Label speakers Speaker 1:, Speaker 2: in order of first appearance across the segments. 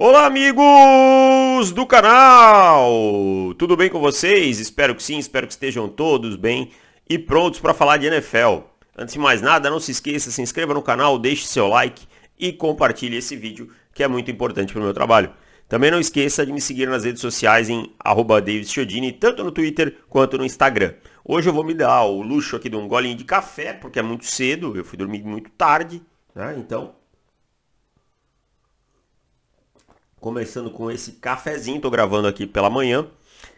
Speaker 1: Olá, amigos do canal! Tudo bem com vocês? Espero que sim, espero que estejam todos bem e prontos para falar de NFL. Antes de mais nada, não se esqueça, se inscreva no canal, deixe seu like e compartilhe esse vídeo que é muito importante para o meu trabalho. Também não esqueça de me seguir nas redes sociais em @davidchodini, tanto no Twitter quanto no Instagram. Hoje eu vou me dar o luxo aqui de um golinho de café, porque é muito cedo, eu fui dormir muito tarde, né? Então, começando com esse cafezinho, tô gravando aqui pela manhã.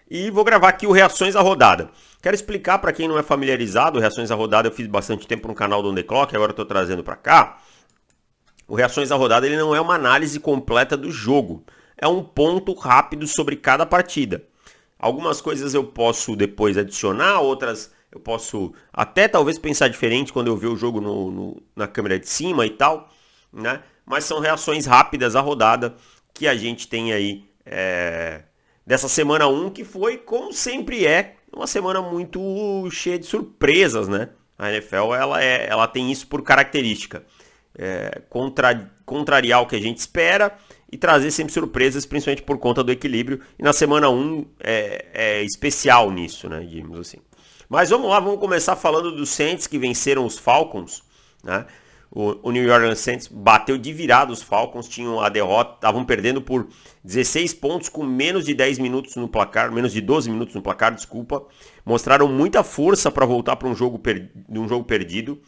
Speaker 1: E vou gravar aqui o Reações à Rodada. Quero explicar para quem não é familiarizado, Reações à Rodada eu fiz bastante tempo no canal do On The Clock, agora estou trazendo para cá. O Reações à Rodada ele não é uma análise completa do jogo, é um ponto rápido sobre cada partida. Algumas coisas eu posso depois adicionar, outras eu posso até talvez pensar diferente quando eu ver o jogo no, no, na câmera de cima e tal, né? Mas são reações rápidas à rodada que a gente tem aí é, dessa semana 1, que foi, como sempre é, uma semana muito cheia de surpresas, né? A NFL ela, é, ela tem isso por característica. É, contra, contrariar o que a gente espera e trazer sempre surpresas, principalmente por conta do equilíbrio. E na semana 1 é, é especial nisso, né? Digamos assim. Mas vamos lá, vamos começar falando dos Saints que venceram os Falcons. Né? O, o New Orleans Saints bateu de virada os Falcons, tinham a derrota, estavam perdendo por 16 pontos com menos de 10 minutos no placar, menos de 12 minutos no placar, desculpa. Mostraram muita força para voltar para um, jogo um jogo perdido.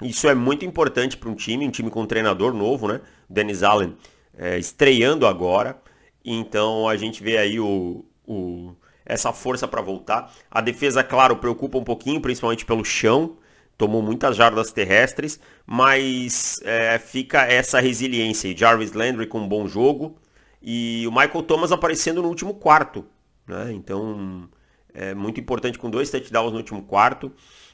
Speaker 1: Isso é muito importante para um time, um time com um treinador novo, né? Dennis Allen é, estreando agora. Então a gente vê aí o, o essa força para voltar. A defesa, claro, preocupa um pouquinho, principalmente pelo chão tomou muitas jardas terrestres, mas é, fica essa resiliência. Jarvis Landry com um bom jogo e o Michael Thomas aparecendo no último quarto. Né? Então, é muito importante com dois touchdowns no último quarto,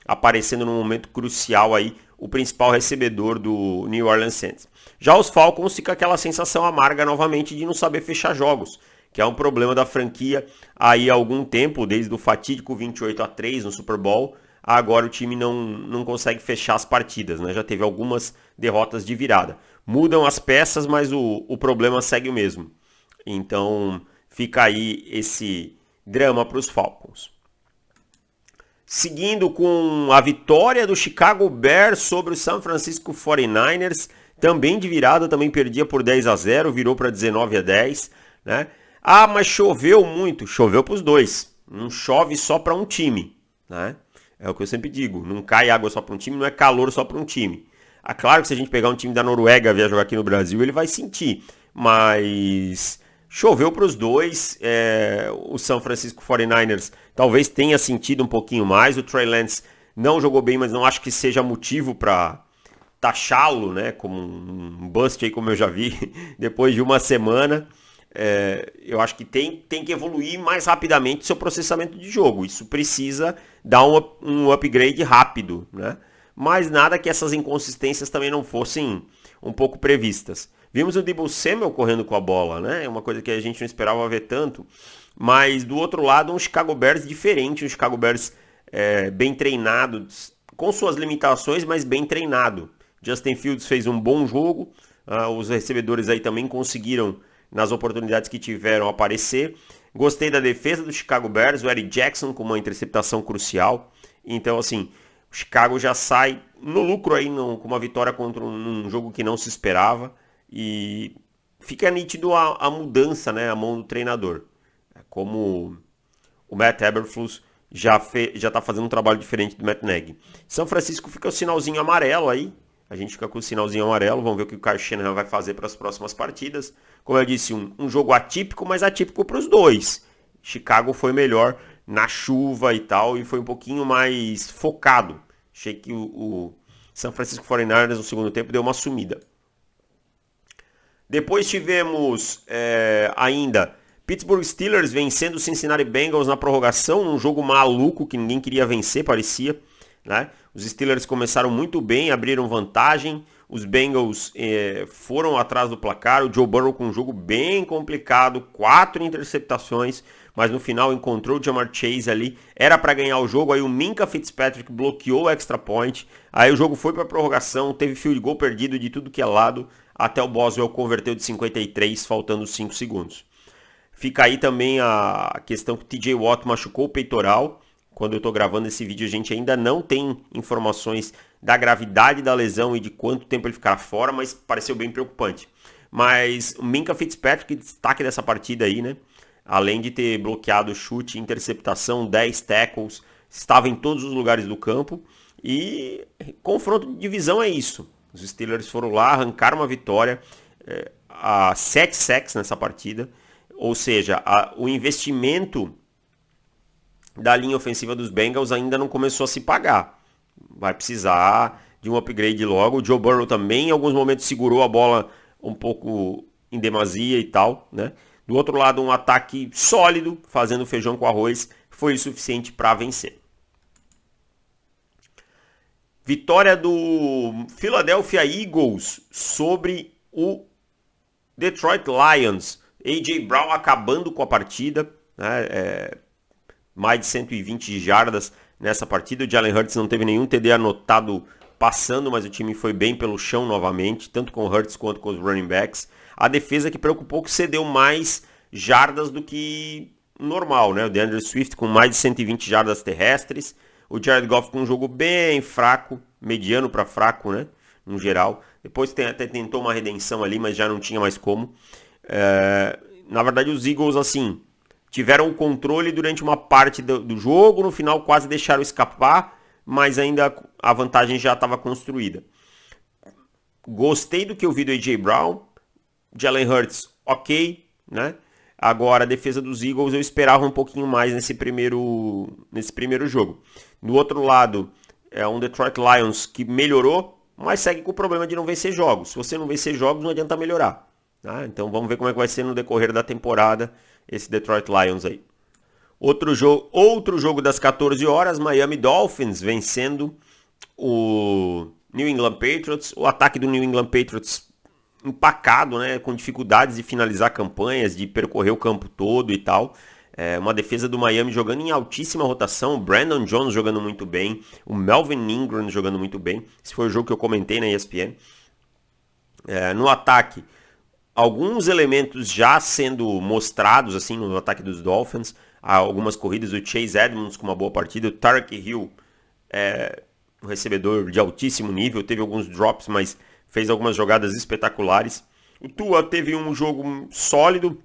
Speaker 1: aparecendo num momento crucial aí, o principal recebedor do New Orleans Saints. Já os Falcons fica aquela sensação amarga novamente de não saber fechar jogos, que é um problema da franquia aí há algum tempo, desde o fatídico 28 a 3 no Super Bowl, agora o time não, não consegue fechar as partidas, né? Já teve algumas derrotas de virada. Mudam as peças, mas o, o problema segue o mesmo. Então fica aí esse drama para os Falcons. Seguindo com a vitória do Chicago Bears sobre o San Francisco 49ers, também de virada, também perdia por 10 a 0, virou para 19 a 10, né? Ah, mas choveu muito, choveu para os dois. Não chove só para um time, né? É o que eu sempre digo, não cai água só para um time, não é calor só para um time. Ah, claro que se a gente pegar um time da Noruega e vier jogar aqui no Brasil, ele vai sentir. Mas choveu para os dois. É, o São Francisco 49ers talvez tenha sentido um pouquinho mais. O Trey Lance não jogou bem, mas não acho que seja motivo para taxá-lo, né? Como um bust aí, como eu já vi, depois de uma semana. É, eu acho que tem, tem que evoluir mais rapidamente seu processamento de jogo. Isso precisa dar um, um upgrade rápido, né? Mas nada que essas inconsistências também não fossem um pouco previstas. Vimos o Debo Samuel correndo com a bola, né? É uma coisa que a gente não esperava ver tanto. Mas do outro lado, um Chicago Bears diferente, um Chicago Bears é, bem treinado, com suas limitações, mas bem treinado. Justin Fields fez um bom jogo, uh, os recebedores aí também conseguiram, nas oportunidades que tiveram, aparecer. Gostei da defesa do Chicago Bears, o Eric Jackson com uma interceptação crucial. Então, assim, o Chicago já sai no lucro aí no, com uma vitória contra um, um, jogo que não se esperava. E fica nítido a, a mudança, né? A mão do treinador. É como o Matt Eberflus já está fazendo um trabalho diferente do Matt Nagy. São Francisco fica o sinalzinho amarelo aí. A gente fica com o sinalzinho amarelo. Vamos ver o que o Kyle vai fazer para as próximas partidas como eu disse, um, um jogo atípico, mas atípico para os dois. Chicago foi melhor na chuva e tal, e foi um pouquinho mais focado. Achei que o, o San Francisco 49ers no segundo tempo deu uma sumida. Depois tivemos é, ainda Pittsburgh Steelers vencendo o Cincinnati Bengals na prorrogação, um jogo maluco que ninguém queria vencer, parecia. Né? Os Steelers começaram muito bem, abriram vantagem. Os Bengals eh, foram atrás do placar. O Joe Burrow com um jogo bem complicado, quatro interceptações, mas no final encontrou o Jamar Chase ali. Era para ganhar o jogo. Aí o Minka Fitzpatrick bloqueou o extra point. Aí o jogo foi para prorrogação. Teve field goal perdido de tudo que é lado. Até o Boswell converteu de 53, faltando 5 segundos. Fica aí também a questão que o TJ Watt machucou o peitoral. Quando eu estou gravando esse vídeo, a gente ainda não tem informações da gravidade da lesão e de quanto tempo ele ficará fora, mas pareceu bem preocupante. Mas o Minka Fitzpatrick, destaque dessa partida aí, né? Além de ter bloqueado chute, interceptação, 10 tackles, estava em todos os lugares do campo. E confronto de divisão é isso. Os Steelers foram lá, arrancaram uma vitória é, a 7 sacks nessa partida. Ou seja, a, o investimento da linha ofensiva dos Bengals ainda não começou a se pagar vai precisar de um upgrade logo. O Joe Burrow também em alguns momentos segurou a bola um pouco em demasia e tal, né? Do outro lado, um ataque sólido, fazendo feijão com arroz, foi o suficiente para vencer. Vitória do Philadelphia Eagles sobre o Detroit Lions. AJ Brown acabando com a partida, né? É, mais de 120 jardas nessa partida. O Jalen Hurts não teve nenhum TD anotado passando, mas o time foi bem pelo chão novamente, tanto com o Hurts quanto com os running backs. A defesa que preocupou que cedeu mais jardas do que normal, né? O DeAndre Swift com mais de 120 jardas terrestres, o Jared Goff com um jogo bem fraco, mediano para fraco, né? No geral. Depois tem, até tentou uma redenção ali, mas já não tinha mais como. É... na verdade, os Eagles, assim, tiveram o controle durante uma parte do, do jogo, no final quase deixaram escapar, mas ainda a vantagem já estava construída. Gostei do que eu vi do AJ Brown, Jalen Hurts, ok, né? Agora, a defesa dos Eagles eu esperava um pouquinho mais nesse primeiro, nesse primeiro jogo. Do outro lado, é um Detroit Lions que melhorou, mas segue com o problema de não vencer jogos. Se você não vencer jogos, não adianta melhorar. Tá? Então vamos ver como é que vai ser no decorrer da temporada esse Detroit Lions aí. Outro jogo, outro jogo das 14 horas, Miami Dolphins vencendo o New England Patriots. O ataque do New England Patriots empacado, né, com dificuldades de finalizar campanhas, de percorrer o campo todo e tal. É uma defesa do Miami jogando em altíssima rotação, o Brandon Jones jogando muito bem, o Melvin Ingram jogando muito bem. Esse foi o jogo que eu comentei na ESPN. É, no ataque, alguns elementos já sendo mostrados assim no ataque dos Dolphins, Há algumas corridas, o Chase Edmonds com uma boa partida, o Tarek Hill, é, um recebedor de altíssimo nível, teve alguns drops, mas fez algumas jogadas espetaculares. O Tua teve um jogo sólido,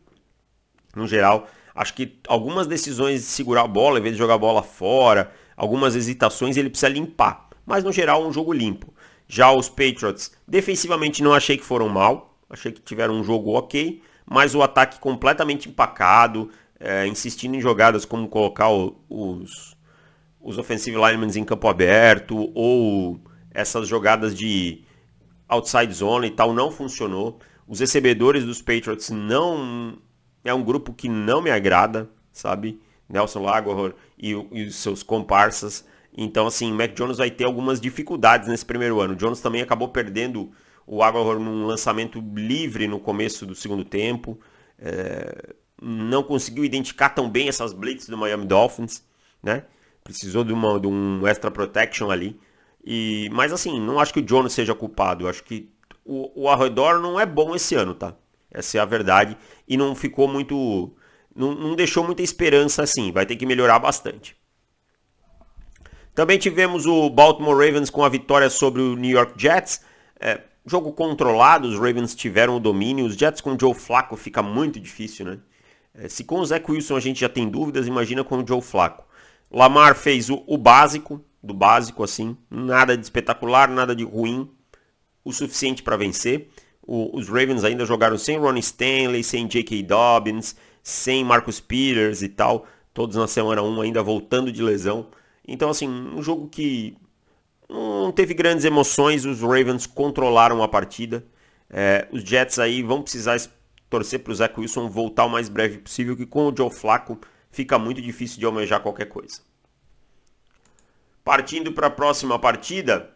Speaker 1: no geral. Acho que algumas decisões de segurar a bola, em vez de jogar a bola fora, algumas hesitações ele precisa limpar. Mas no geral um jogo limpo. Já os Patriots, defensivamente não achei que foram mal. Achei que tiveram um jogo ok, mas o ataque completamente empacado, é, insistindo em jogadas como colocar o, os, os offensive linemen em campo aberto ou essas jogadas de outside zone e tal não funcionou. Os recebedores dos Patriots não é um grupo que não me agrada, sabe? Nelson Lagohor e, e os seus comparsas. Então, assim, Mac Jones vai ter algumas dificuldades nesse primeiro ano. O Jones também acabou perdendo o Aguilar num lançamento livre no começo do segundo tempo. É, não conseguiu identificar tão bem essas blitz do Miami Dolphins, né? Precisou de, uma, de um extra protection ali. E, mas assim, não acho que o Jones seja culpado. Acho que o, o arredor não é bom esse ano, tá? Essa é a verdade. E não ficou muito. Não, não deixou muita esperança assim. Vai ter que melhorar bastante. Também tivemos o Baltimore Ravens com a vitória sobre o New York Jets. É, Jogo controlado, os Ravens tiveram o domínio. Os Jets com o Joe Flacco fica muito difícil, né? É, se com o Zach Wilson a gente já tem dúvidas, imagina com o Joe Flacco. Lamar fez o, o básico, do básico assim, nada de espetacular, nada de ruim, o suficiente para vencer. O, os Ravens ainda jogaram sem Ronnie Stanley, sem J.K. Dobbins, sem Marcus Peters e tal, todos na semana 1 ainda voltando de lesão. Então, assim, um jogo que não teve grandes emoções, os Ravens controlaram a partida. É, os Jets aí vão precisar torcer para o Zach Wilson voltar o mais breve possível, que com o Joe Flacco fica muito difícil de almejar qualquer coisa. Partindo para a próxima partida,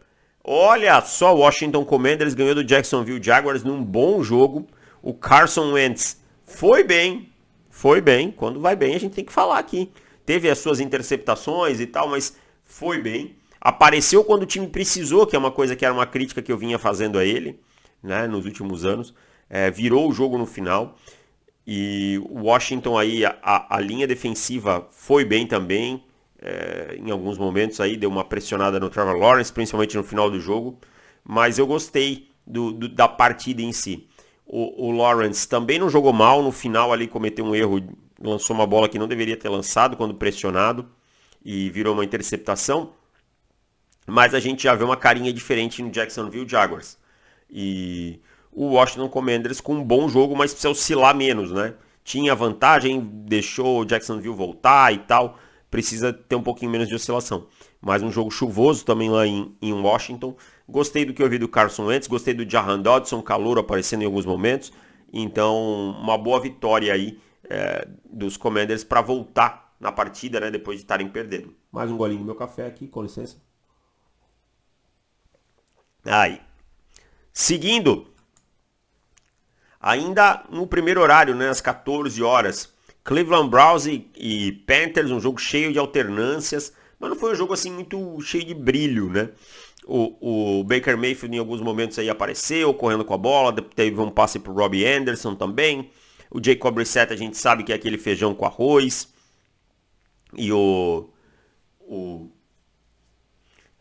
Speaker 1: olha só, Washington Commanders ganhou do Jacksonville Jaguars num bom jogo. O Carson Wentz foi bem, foi bem. Quando vai bem, a gente tem que falar aqui. Teve as suas interceptações e tal, mas foi bem apareceu quando o time precisou, que é uma coisa que era uma crítica que eu vinha fazendo a ele né, nos últimos anos, é, virou o jogo no final. E o Washington aí, a, a linha defensiva foi bem também, é, em alguns momentos aí, deu uma pressionada no Trevor Lawrence, principalmente no final do jogo, mas eu gostei do, do, da partida em si. O, o, Lawrence também não jogou mal, no final ali cometeu um erro, lançou uma bola que não deveria ter lançado quando pressionado e virou uma interceptação. Mas a gente já vê uma carinha diferente no Jacksonville Jaguars. E o Washington Commanders com um bom jogo, mas precisa oscilar menos, né? Tinha vantagem, deixou o Jacksonville voltar e tal. Precisa ter um pouquinho menos de oscilação. Mas um jogo chuvoso também lá em, em Washington. Gostei do que eu vi do Carson Wentz, gostei do Jahan Dodson, calor aparecendo em alguns momentos. Então, uma boa vitória aí é, dos Commanders para voltar na partida, né? Depois de estarem perdendo. Mais um golinho do meu café aqui, com licença. Aí. Seguindo, ainda no primeiro horário, né, às 14 horas, Cleveland Browns e, e Panthers, um jogo cheio de alternâncias, mas não foi um jogo assim muito cheio de brilho, né? O, o, Baker Mayfield em alguns momentos aí apareceu, correndo com a bola, teve um passe para o Robbie Anderson também. O Jacob Brissett a gente sabe que é aquele feijão com arroz. E o, o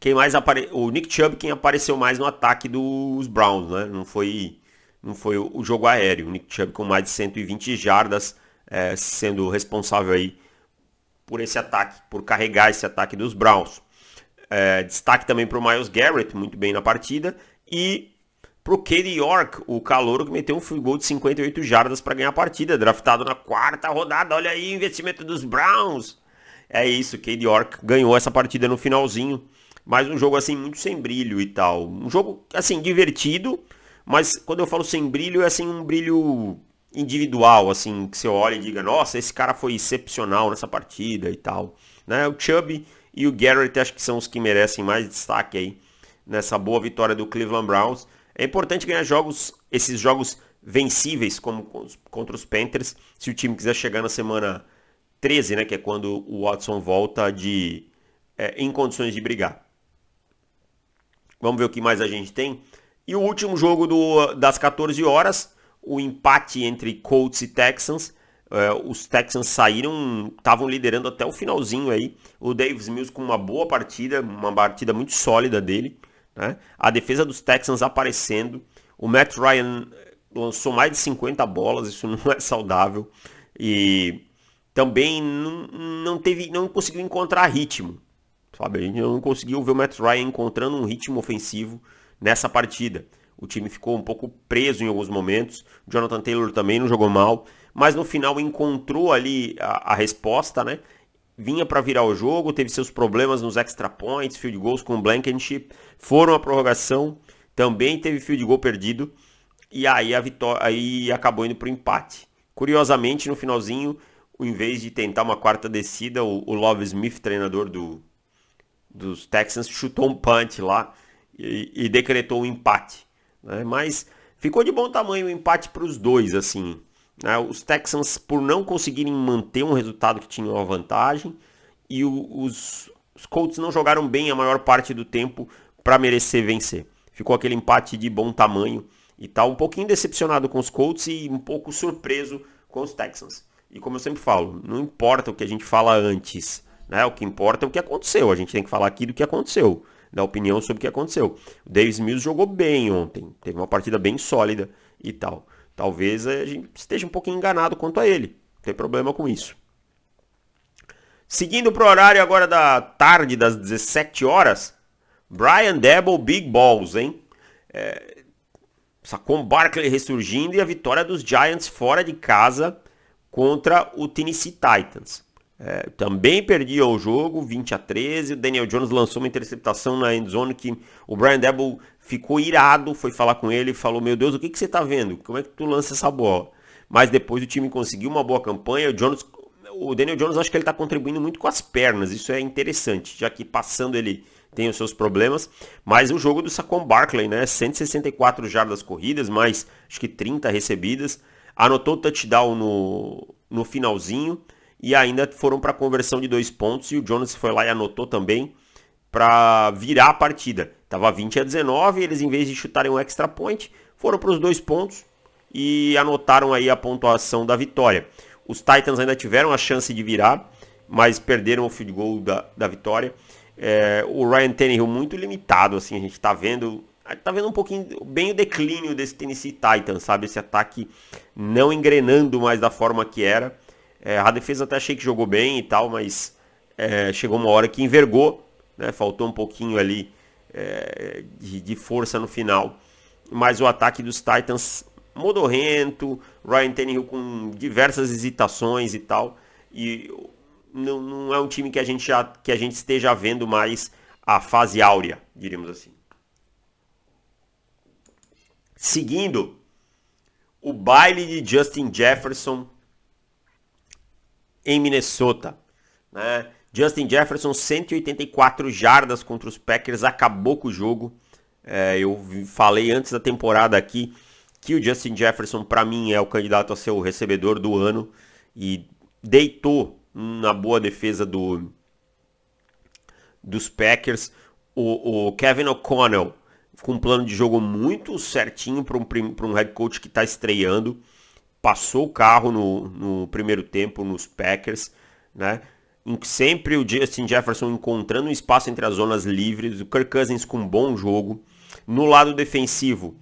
Speaker 1: quem mais apare... o Nick Chubb quem apareceu mais no ataque dos Browns, né? Não foi não foi o jogo aéreo. O Nick Chubb com mais de 120 jardas é, sendo responsável aí por esse ataque, por carregar esse ataque dos Browns. É, destaque também para o Miles Garrett, muito bem na partida. E para o Katie York, o calouro que meteu um field goal de 58 jardas para ganhar a partida, draftado na quarta rodada. Olha aí, investimento dos Browns. É isso, Katie York ganhou essa partida no finalzinho. Mas um jogo assim muito sem brilho e tal. Um jogo assim divertido, mas quando eu falo sem brilho é assim um brilho individual, assim, que você olha e diga, nossa, esse cara foi excepcional nessa partida e tal. Né? O Chubb e o Garrett acho que são os que merecem mais destaque aí nessa boa vitória do Cleveland Browns. É importante ganhar jogos, esses jogos vencíveis como contra os Panthers, se o time quiser chegar na semana 13, né, que é quando o Watson volta de é, em condições de brigar. Vamos ver o que mais a gente tem. E o último jogo do, das 14 horas, o empate entre Colts e Texans. É, os Texans saíram, estavam liderando até o finalzinho aí. O Davis Mills com uma boa partida, uma partida muito sólida dele. Né? A defesa dos Texans aparecendo. O Matt Ryan eh, lançou mais de 50 bolas, isso não é saudável. E também não, não, teve, não conseguiu encontrar ritmo. Sabe? Eu não conseguiu ver o Matt Ryan encontrando um ritmo ofensivo nessa partida. O time ficou um pouco preso em alguns momentos. Jonathan Taylor também não jogou mal. Mas no final encontrou ali a, a resposta, né? Vinha para virar o jogo, teve seus problemas nos extra points, field goals com o Blankenship. Foram a prorrogação, também teve field goal perdido. E aí, a vitória, aí acabou indo para o empate. Curiosamente, no finalzinho, em vez de tentar uma quarta descida, o, o Love Smith, treinador do, dos Texans chutou um punch lá e, e decretou o um empate. Né? Mas ficou de bom tamanho o um empate para os dois, assim. Né? Os Texans, por não conseguirem manter um resultado que tinha uma vantagem, e o, os, os Colts não jogaram bem a maior parte do tempo para merecer vencer. Ficou aquele empate de bom tamanho e tal, tá um pouquinho decepcionado com os Colts e um pouco surpreso com os Texans. E como eu sempre falo, não importa o que a gente fala antes, né? O que importa é o que aconteceu. A gente tem que falar aqui do que aconteceu, da opinião sobre o que aconteceu. O Davis Mills jogou bem ontem, teve uma partida bem sólida e tal. Talvez a gente esteja um pouquinho enganado quanto a ele. Não tem problema com isso. Seguindo para o horário agora da tarde, das 17 horas, Brian Debo Big Balls, hein? É, Sacon Barkley ressurgindo e a vitória dos Giants fora de casa contra o Tennessee Titans. É, também perdia o jogo, 20 a 13. O Daniel Jones lançou uma interceptação na endzone que o Brian Debo ficou irado, foi falar com ele e falou: Meu Deus, o que, que você está vendo? Como é que tu lança essa bola? Mas depois o time conseguiu uma boa campanha. O, Jones, o Daniel Jones acho que ele está contribuindo muito com as pernas, isso é interessante, já que passando ele tem os seus problemas, mas o jogo do Saquon Barkley, né, 164 jardas corridas, mais acho que 30 recebidas, anotou touchdown no, no finalzinho, e ainda foram para conversão de dois pontos e o Jonas foi lá e anotou também para virar a partida. Tava 20 a 19, eles em vez de chutarem um extra point, foram para os dois pontos e anotaram aí a pontuação da vitória. Os Titans ainda tiveram a chance de virar, mas perderam o field goal da, da vitória. É, o Ryan Tannehill muito limitado, assim, a gente tá vendo tá vendo um pouquinho bem o declínio desse Tennessee Titans, sabe? Esse ataque não engrenando mais da forma que era. É, a defesa até achei que jogou bem e tal, mas é, chegou uma hora que envergou, né? Faltou um pouquinho ali é, de, de, força no final. Mas o ataque dos Titans modorrento, Ryan Tannehill com diversas hesitações e tal. E não, não é um time que a gente já, que a gente esteja vendo mais a fase áurea, diríamos assim. Seguindo o baile de Justin Jefferson em Minnesota. Né? Justin Jefferson, 184 jardas contra os Packers, acabou com o jogo. É, eu falei antes da temporada aqui que o Justin Jefferson, para mim, é o candidato a ser o recebedor do ano e deitou na boa defesa do, dos Packers. O, o Kevin O'Connell, com um plano de jogo muito certinho para um, um head coach que está estreando passou o carro no, no primeiro tempo nos Packers, né? Sempre o Justin Jefferson encontrando um espaço entre as zonas livres, o Kirk Cousins com um bom jogo. No lado defensivo,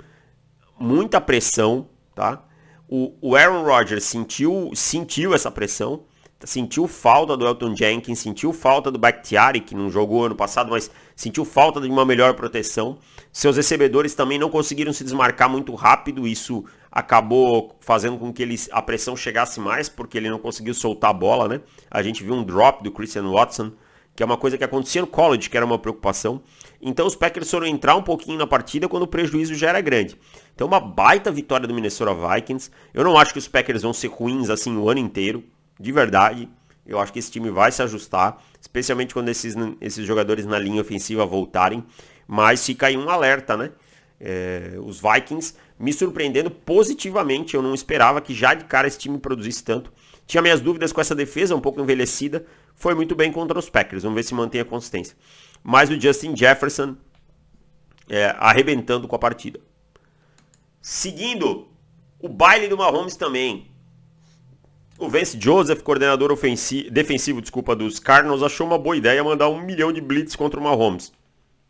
Speaker 1: muita pressão, tá? O, o Aaron Rodgers sentiu, sentiu essa pressão, sentiu falta do Elton Jenkins, sentiu falta do Bakhtiari, que não jogou ano passado, mas sentiu falta de uma melhor proteção. Seus recebedores também não conseguiram se desmarcar muito rápido, isso acabou fazendo com que ele, a pressão chegasse mais, porque ele não conseguiu soltar a bola, né? A gente viu um drop do Christian Watson, que é uma coisa que acontecia no college, que era uma preocupação. Então os Packers foram entrar um pouquinho na partida quando o prejuízo já era grande. Então uma baita vitória do Minnesota Vikings. Eu não acho que os Packers vão ser ruins assim o ano inteiro, de verdade. Eu acho que esse time vai se ajustar, especialmente quando esses, esses jogadores na linha ofensiva voltarem. Mas fica aí um alerta, né? É, os Vikings me surpreendendo positivamente. Eu não esperava que já de cara esse time produzisse tanto. Tinha minhas dúvidas com essa defesa, um pouco envelhecida. Foi muito bem contra os Packers. Vamos ver se mantém a consistência. Mas o Justin Jefferson é, arrebentando com a partida. Seguindo o baile do Mahomes também. O Vance Joseph, coordenador ofensivo, defensivo desculpa, dos Cardinals, achou uma boa ideia mandar um milhão de blitz contra o Mahomes.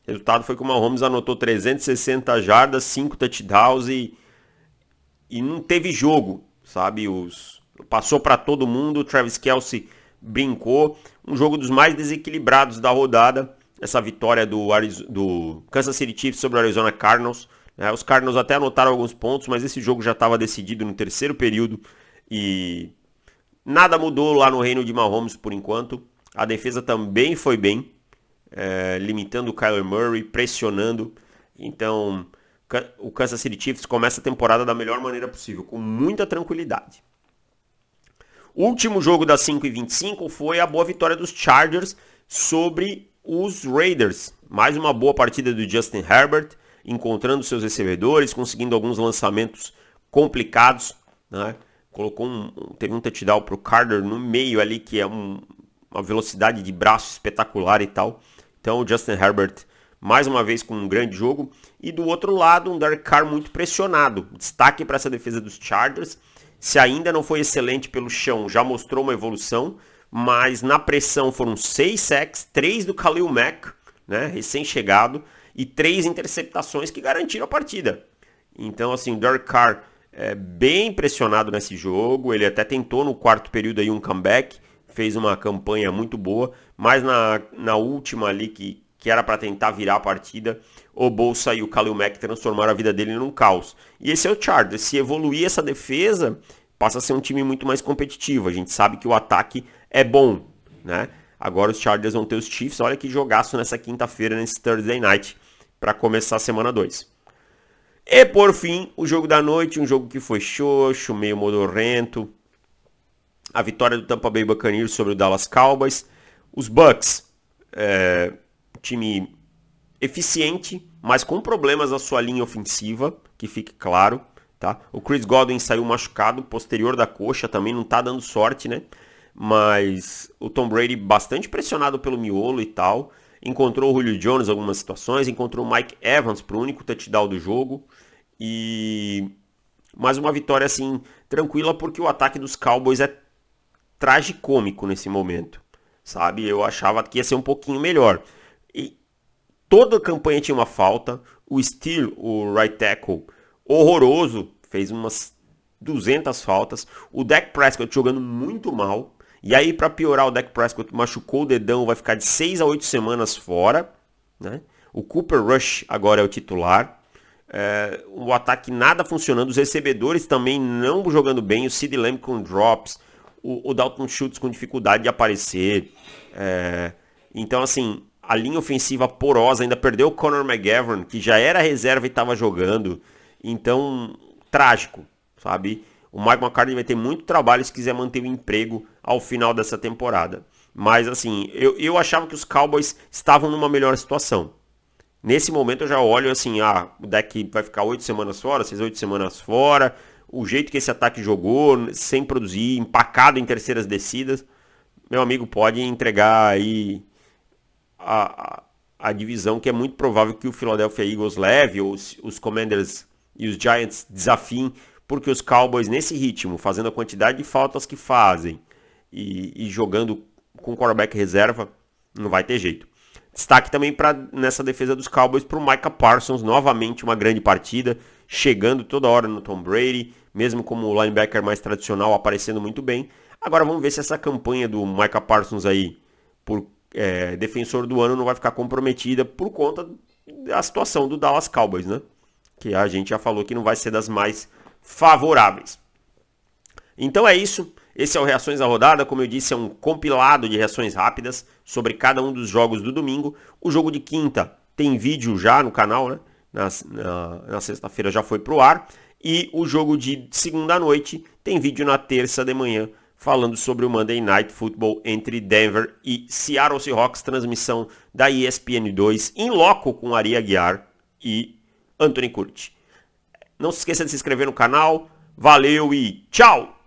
Speaker 1: Resultado foi que o Mahomes anotou 360 jardas, 5 touchdowns e, e não teve jogo, sabe? Os, passou para todo mundo, o Travis Kelsey brincou. Um jogo dos mais desequilibrados da rodada, essa vitória do, do Kansas City Chiefs sobre o Arizona Cardinals. Né? os Cardinals até anotaram alguns pontos, mas esse jogo já estava decidido no terceiro período e nada mudou lá no reino de Mahomes por enquanto. A defesa também foi bem, é, limitando o Kyler Murray, pressionando. Então, o Kansas City Chiefs começa a temporada da melhor maneira possível, com muita tranquilidade. último jogo das 5 e 25 foi a boa vitória dos Chargers sobre os Raiders. Mais uma boa partida do Justin Herbert, encontrando seus recebedores, conseguindo alguns lançamentos complicados. Né? Colocou um, teve um touchdown para o Carter no meio ali, que é um, uma velocidade de braço espetacular e tal. Então, Justin Herbert mais uma vez com um grande jogo. E do outro lado, um Derek Carr muito pressionado. Destaque para essa defesa dos Chargers. Se ainda não foi excelente pelo chão, já mostrou uma evolução. Mas na pressão foram seis sacks, três do Khalil Mack, né, recém-chegado, e três interceptações que garantiram a partida. Então, assim, o Derek Carr é bem pressionado nesse jogo. Ele até tentou no quarto período aí um comeback, fez uma campanha muito boa, mas na, na última ali que, que era para tentar virar a partida, o Bolsa e o Kalil Mack transformaram a vida dele num caos. E esse é o Chargers. Se evoluir essa defesa, passa a ser um time muito mais competitivo. A gente sabe que o ataque é bom, né? Agora os Chargers vão ter os Chiefs. Olha que jogaço nessa quinta-feira, nesse Thursday Night, para começar a semana 2. E por fim, o jogo da noite, um jogo que foi xoxo, meio modorrento. A vitória do Tampa Bay Buccaneers sobre o Dallas Cowboys. Os Bucks, é, time eficiente, mas com problemas na sua linha ofensiva, que fique claro. Tá? O Chris Godwin saiu machucado, posterior da coxa, também não tá dando sorte, né? Mas o Tom Brady bastante pressionado pelo miolo e tal. Encontrou o Julio Jones em algumas situações, encontrou o Mike Evans para o único touchdown do jogo. E mais uma vitória assim tranquila porque o ataque dos Cowboys é tragicômico nesse momento sabe? Eu achava que ia ser um pouquinho melhor. E toda a campanha tinha uma falta. O Steel, o right tackle, horroroso, fez umas 200 faltas. O Deck Prescott jogando muito mal. E aí, para piorar, o Deck Prescott machucou o dedão, vai ficar de 6 a 8 semanas fora. Né? O Cooper Rush agora é o titular. É, o ataque nada funcionando, os recebedores também não jogando bem, o Sid Lamb com drops, o, o Dalton Schultz com dificuldade de aparecer. É, então, assim, a linha ofensiva porosa ainda perdeu o Conor McGovern que já era reserva e estava jogando. Então, trágico, sabe? O Mike McCartney vai ter muito trabalho se quiser manter o emprego ao final dessa temporada. Mas, assim, eu, eu achava que os Cowboys estavam numa melhor situação. Nesse momento eu já olho assim, ah, o deck vai ficar oito semanas fora, seis, oito semanas fora, o jeito que esse ataque jogou, sem produzir, empacado em terceiras descidas, meu amigo pode entregar aí a, a, a divisão que é muito provável que o Philadelphia Eagles leve, ou os, os Commanders e os Giants desafiem, porque os Cowboys nesse ritmo, fazendo a quantidade de faltas que fazem e, e jogando com quarterback reserva, não vai ter jeito. Destaque também para nessa defesa dos Cowboys para o Micah Parsons, novamente uma grande partida, chegando toda hora no Tom Brady, mesmo como linebacker mais tradicional, aparecendo muito bem. Agora vamos ver se essa campanha do Micah Parsons aí, por é, defensor do ano, não vai ficar comprometida por conta da situação do Dallas Cowboys, né? Que a gente já falou que não vai ser das mais favoráveis. Então é isso. Esse é o Reações à Rodada. Como eu disse, é um compilado de reações rápidas sobre cada um dos jogos do domingo. O jogo de quinta tem vídeo já no canal, né? Na, na, na sexta-feira já foi pro ar. E o jogo de segunda noite tem vídeo na terça de manhã falando sobre o Monday Night Football entre Denver e Seattle Seahawks, transmissão da ESPN2 em loco com Ari Aguiar e Anthony Curti. Não se esqueça de se inscrever no canal. Valeu e tchau!